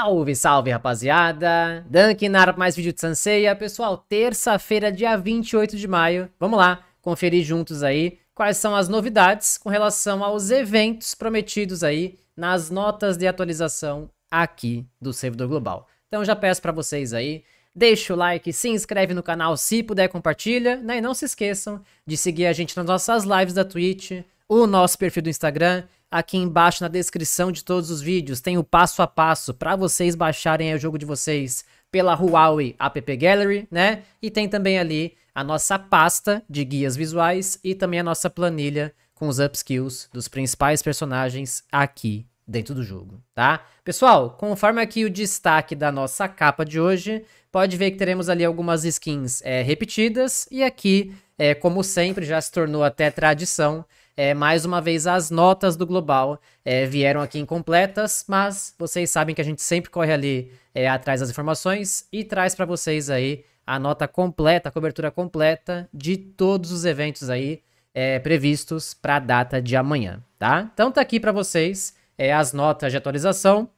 Salve, salve rapaziada! Dunk Nara mais vídeo de Sanseia. Pessoal, terça-feira, dia 28 de maio. Vamos lá conferir juntos aí quais são as novidades com relação aos eventos prometidos aí nas notas de atualização aqui do servidor global. Então já peço para vocês aí, deixa o like, se inscreve no canal, se puder compartilha, né? E não se esqueçam de seguir a gente nas nossas lives da Twitch, o nosso perfil do Instagram aqui embaixo na descrição de todos os vídeos tem o passo a passo para vocês baixarem o jogo de vocês pela Huawei App Gallery, né? E tem também ali a nossa pasta de guias visuais e também a nossa planilha com os upskills dos principais personagens aqui dentro do jogo, tá? Pessoal, conforme aqui o destaque da nossa capa de hoje, pode ver que teremos ali algumas skins é, repetidas e aqui, é, como sempre, já se tornou até tradição, é, mais uma vez as notas do global é, vieram aqui incompletas, mas vocês sabem que a gente sempre corre ali é, atrás das informações e traz para vocês aí a nota completa, a cobertura completa de todos os eventos aí é, previstos para a data de amanhã, tá? Então tá aqui para vocês é, as notas de atualização,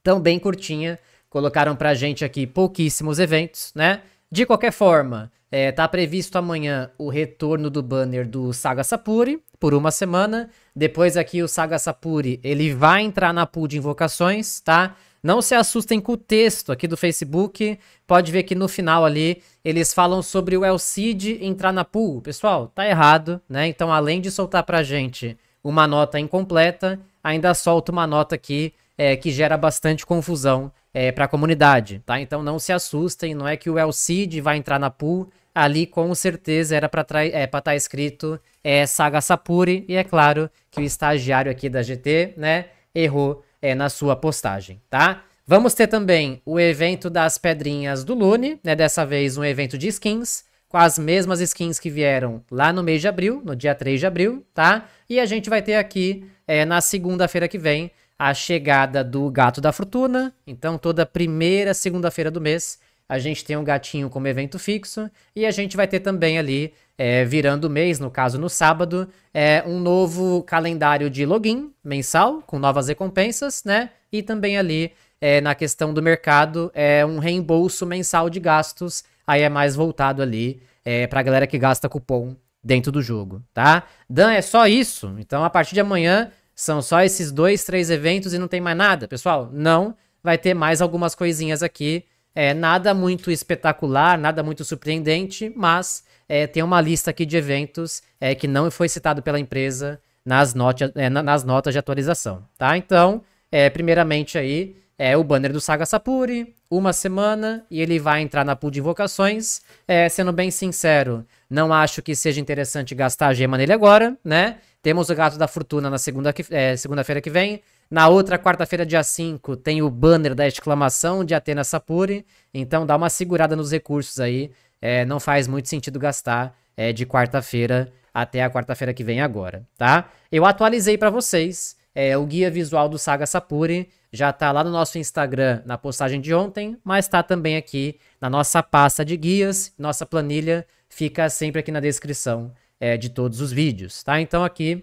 tão bem curtinha, colocaram para gente aqui pouquíssimos eventos, né? De qualquer forma, é, tá previsto amanhã o retorno do banner do Saga Sapuri por uma semana. Depois aqui o Saga Sapuri, ele vai entrar na pool de invocações, tá? Não se assustem com o texto aqui do Facebook. Pode ver que no final ali eles falam sobre o Cid entrar na pool. Pessoal, tá errado, né? Então além de soltar pra gente uma nota incompleta, ainda solta uma nota aqui é, que gera bastante confusão é, para a comunidade, tá? Então não se assustem, não é que o Cid vai entrar na pool, ali com certeza era para é, estar tá escrito é, Saga Sapuri, e é claro que o estagiário aqui da GT, né, errou é, na sua postagem, tá? Vamos ter também o evento das pedrinhas do Lune, né, dessa vez um evento de skins, com as mesmas skins que vieram lá no mês de abril, no dia 3 de abril, tá? E a gente vai ter aqui, é, na segunda-feira que vem, a chegada do Gato da Fortuna, então toda primeira segunda-feira do mês a gente tem um gatinho como evento fixo e a gente vai ter também ali, é, virando o mês, no caso no sábado, é, um novo calendário de login mensal com novas recompensas, né? E também ali é, na questão do mercado é um reembolso mensal de gastos, aí é mais voltado ali é, para a galera que gasta cupom dentro do jogo, tá? Dan, é só isso. Então a partir de amanhã são só esses dois, três eventos e não tem mais nada, pessoal. Não, vai ter mais algumas coisinhas aqui é, nada muito espetacular, nada muito surpreendente, mas é, tem uma lista aqui de eventos é, que não foi citado pela empresa nas, é, nas notas de atualização, tá? Então, é, primeiramente aí, é o banner do Saga Sapuri, uma semana, e ele vai entrar na pool de invocações. É, sendo bem sincero, não acho que seja interessante gastar a gema nele agora, né? Temos o Gato da Fortuna na segunda-feira é, segunda que é, vem, na outra quarta-feira, dia 5, tem o banner da exclamação de Atena Sapuri. Então dá uma segurada nos recursos aí. É, não faz muito sentido gastar é, de quarta-feira até a quarta-feira que vem agora, tá? Eu atualizei para vocês é, o guia visual do Saga Sapuri. Já tá lá no nosso Instagram na postagem de ontem, mas tá também aqui na nossa pasta de guias, nossa planilha fica sempre aqui na descrição é, de todos os vídeos, tá? Então aqui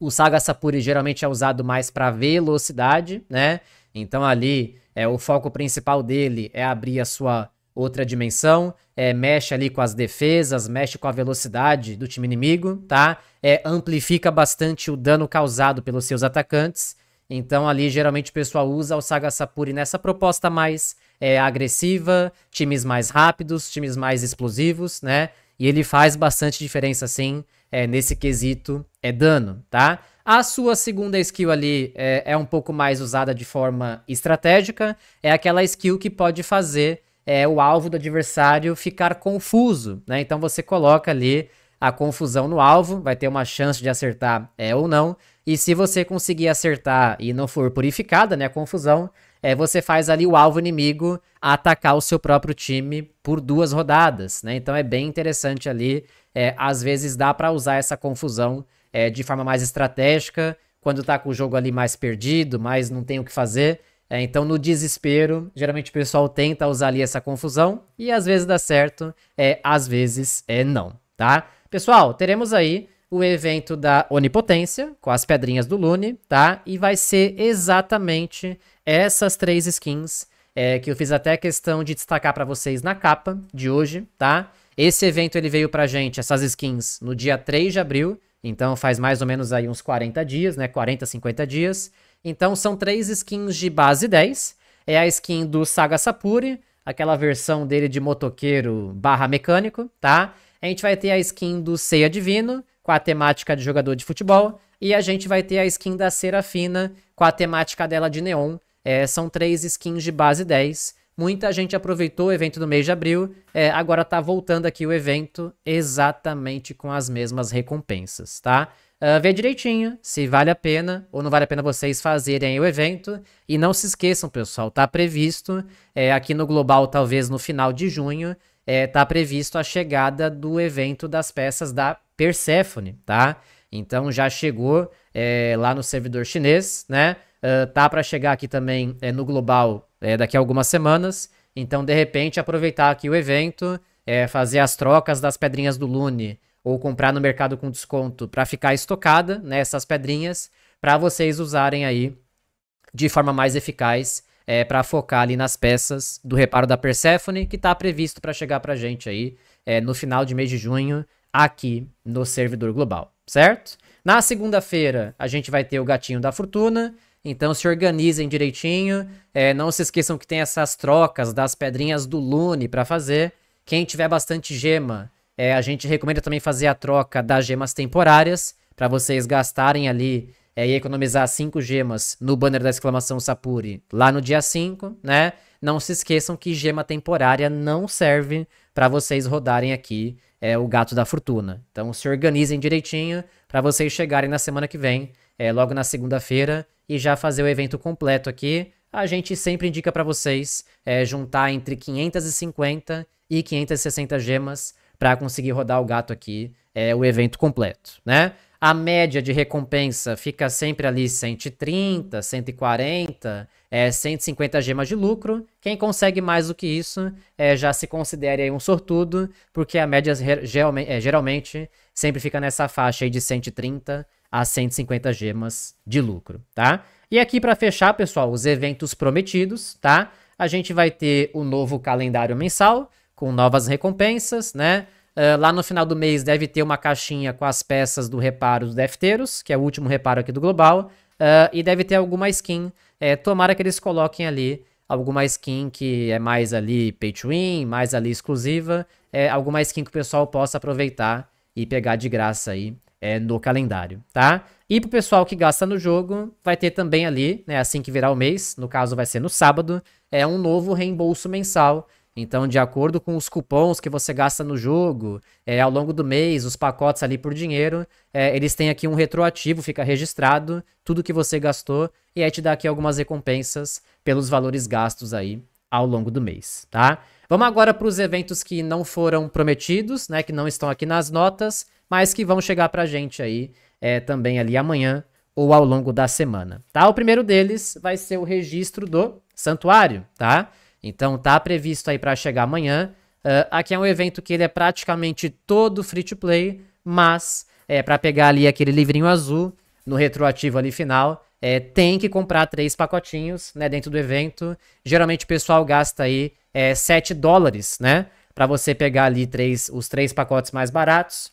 o Saga Sapuri geralmente é usado mais para velocidade, né? Então ali é o foco principal dele é abrir a sua outra dimensão, é, mexe ali com as defesas, mexe com a velocidade do time inimigo, tá? É, amplifica bastante o dano causado pelos seus atacantes. Então ali geralmente o pessoal usa o Saga Sapuri nessa proposta mais é, agressiva, times mais rápidos, times mais explosivos, né? E ele faz bastante diferença, sim, é, nesse quesito é dano, tá? A sua segunda skill ali é, é, um pouco mais usada de forma estratégica, é aquela skill que pode fazer é, o alvo do adversário ficar confuso, né? Então você coloca ali a confusão no alvo, vai ter uma chance de acertar é, ou não, e se você conseguir acertar e não for purificada, né, a confusão, é, você faz ali o alvo inimigo atacar o seu próprio time por duas rodadas, né? Então é bem interessante ali. É, às vezes dá para usar essa confusão é, de forma mais estratégica, quando tá com o jogo ali mais perdido, mais não tem o que fazer. É, então, no desespero, geralmente o pessoal tenta usar ali essa confusão e às vezes dá certo, é, às vezes é não, tá? Pessoal, teremos aí o evento da Onipotência, com as pedrinhas do Lune, tá? E vai ser exatamente essas três skins é, que eu fiz até questão de destacar para vocês na capa de hoje, tá? Esse evento ele veio pra gente, essas skins, no dia 3 de abril, então faz mais ou menos aí uns 40 dias, né? 40, 50 dias. Então são três skins de base 10. É a skin do Saga Sapuri, aquela versão dele de motoqueiro barra mecânico, tá? A gente vai ter a skin do Seia Divino, com a temática de jogador de futebol. E a gente vai ter a skin da Serafina com a temática dela de neon. É, são três skins de base 10. Muita gente aproveitou o evento do mês de abril, é, agora tá voltando aqui o evento exatamente com as mesmas recompensas, tá? Uh, vê direitinho se vale a pena ou não vale a pena vocês fazerem o evento. E não se esqueçam, pessoal, tá previsto é, aqui no Global, talvez no final de junho, é, tá previsto a chegada do evento das peças da Persephone, tá? Então já chegou é, lá no servidor chinês, né? Uh, tá para chegar aqui também é, no global é, daqui a algumas semanas. Então, de repente, aproveitar aqui o evento, é, fazer as trocas das pedrinhas do Lune ou comprar no mercado com desconto para ficar estocada né, pedrinhas para vocês usarem aí de forma mais eficaz é, para focar ali nas peças do reparo da Persephone, que está previsto para chegar para gente aí é, no final de mês de junho, aqui no servidor global, certo? Na segunda-feira, a gente vai ter o gatinho da fortuna. Então se organizem direitinho. É, não se esqueçam que tem essas trocas das pedrinhas do Lune para fazer. Quem tiver bastante gema, é, a gente recomenda também fazer a troca das gemas temporárias para vocês gastarem ali é, e economizar 5 gemas no banner da exclamação Sapuri lá no dia 5, né? Não se esqueçam que gema temporária não serve para vocês rodarem aqui é, o Gato da Fortuna. Então se organizem direitinho para vocês chegarem na semana que vem, é, logo na segunda-feira, e já fazer o evento completo aqui. A gente sempre indica para vocês é, juntar entre 550 e 560 gemas para conseguir rodar o gato aqui, é, o evento completo, né? a média de recompensa fica sempre ali 130, 140, é, 150 gemas de lucro. Quem consegue mais do que isso é, já se considere um sortudo, porque a média geralmente, é, geralmente sempre fica nessa faixa aí de 130 a 150 gemas de lucro, tá? E aqui para fechar, pessoal, os eventos prometidos, tá? A gente vai ter o novo calendário mensal com novas recompensas, né? Ah, lá no final do mês deve ter uma caixinha com as peças do reparo dos defteiros, que é o último reparo aqui do Global, uh, e deve ter alguma skin. É, tomara que eles coloquem ali alguma skin que é mais ali pay to win, mais ali exclusiva, é, alguma skin que o pessoal possa aproveitar e pegar de graça aí é, no calendário, tá? E pro pessoal que gasta no jogo, vai ter também ali, né, assim que virar o mês, no caso vai ser no sábado, é um novo reembolso mensal então, de acordo com os cupons que você gasta no jogo, é, ao longo do mês, os pacotes ali por dinheiro, é, eles têm aqui um retroativo, fica registrado tudo que você gastou e aí te dá aqui algumas recompensas pelos valores gastos aí ao longo do mês, tá? Vamos agora para os eventos que não foram prometidos, né, que não estão aqui nas notas, mas que vão chegar para gente aí é, também ali amanhã ou ao longo da semana, tá? O primeiro deles vai ser o registro do santuário, tá? Então tá previsto aí para chegar amanhã. Uh, aqui é um evento que ele é praticamente todo free to play, mas é para pegar ali aquele livrinho azul no retroativo ali final, é, tem que comprar três pacotinhos, né, dentro do evento. Geralmente o pessoal gasta aí é, 7 dólares, né, para você pegar ali três, os três pacotes mais baratos.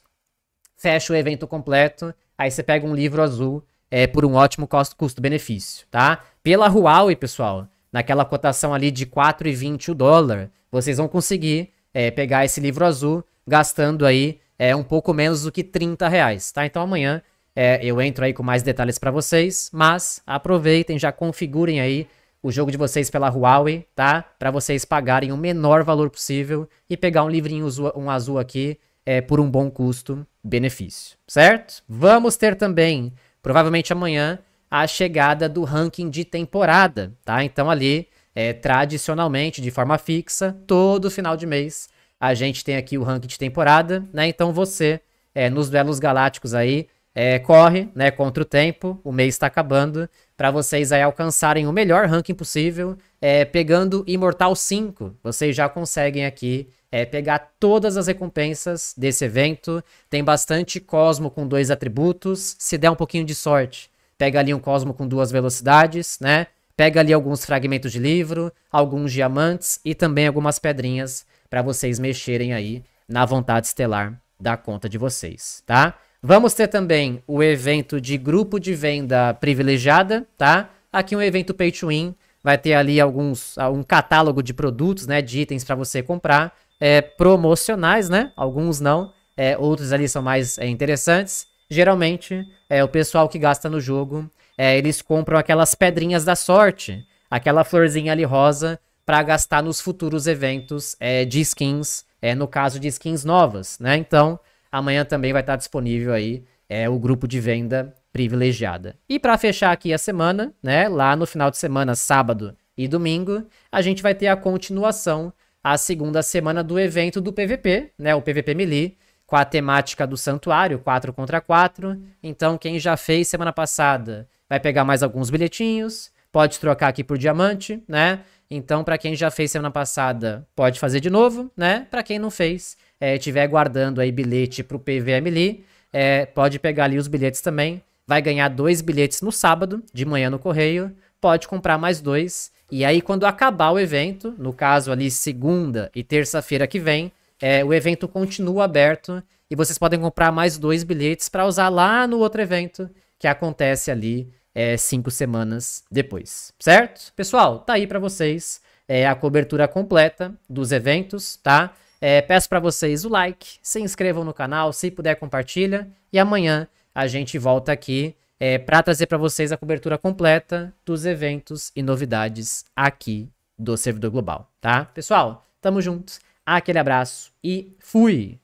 Fecha o evento completo, aí você pega um livro azul é, por um ótimo custo-benefício, tá? Pela Huawei, pessoal, naquela cotação ali de 4,20 o dólar, vocês vão conseguir é, pegar esse livro azul gastando aí é, um pouco menos do que 30 reais, tá? Então amanhã é, eu entro aí com mais detalhes para vocês, mas aproveitem, já configurem aí o jogo de vocês pela Huawei, tá? Para vocês pagarem o menor valor possível e pegar um livrinho um azul aqui é, por um bom custo-benefício, certo? Vamos ter também, provavelmente amanhã, a chegada do ranking de temporada, tá? Então ali, é, tradicionalmente, de forma fixa, todo final de mês a gente tem aqui o ranking de temporada, né? Então você, é, nos duelos galácticos aí, é, corre, né, contra o tempo, o mês está acabando, para vocês aí alcançarem o melhor ranking possível, é, pegando Imortal 5, vocês já conseguem aqui é, pegar todas as recompensas desse evento, tem bastante Cosmo com dois atributos, se der um pouquinho de sorte, pega ali um cosmo com duas velocidades, né? Pega ali alguns fragmentos de livro, alguns diamantes e também algumas pedrinhas para vocês mexerem aí na vontade estelar da conta de vocês, tá? Vamos ter também o evento de grupo de venda privilegiada, tá? Aqui um evento pay to win, vai ter ali alguns ah, um catálogo de produtos, né, de itens para você comprar, é, promocionais, né? Alguns não, é, outros ali são mais é, interessantes geralmente é o pessoal que gasta no jogo, é, eles compram aquelas pedrinhas da sorte, aquela florzinha ali rosa, para gastar nos futuros eventos é, de skins, é, no caso de skins novas, né? Então, amanhã também vai estar disponível aí é, o grupo de venda privilegiada. E para fechar aqui a semana, né? Lá no final de semana, sábado e domingo, a gente vai ter a continuação, a segunda semana do evento do PVP, né? O PVP Melee com a temática do santuário, 4 contra 4. Então, quem já fez semana passada vai pegar mais alguns bilhetinhos, pode trocar aqui por diamante, né? Então, para quem já fez semana passada, pode fazer de novo, né? Para quem não fez, é, tiver guardando aí bilhete pro PVML, é, eh, pode pegar ali os bilhetes também. Vai ganhar dois bilhetes no sábado, de manhã no correio. Pode comprar mais dois. E aí, quando acabar o evento, no caso ali segunda e terça-feira que vem, é, o evento continua aberto e vocês podem comprar mais dois bilhetes para usar lá no outro evento que acontece ali é, cinco semanas depois, certo? Pessoal, tá aí para vocês é, a cobertura completa dos eventos, tá? É, peço para vocês o like, se inscrevam no canal, se puder compartilha e amanhã a gente volta aqui é, para trazer para vocês a cobertura completa dos eventos e novidades aqui do Servidor Global, tá? Pessoal, tamo juntos aquele abraço e fui!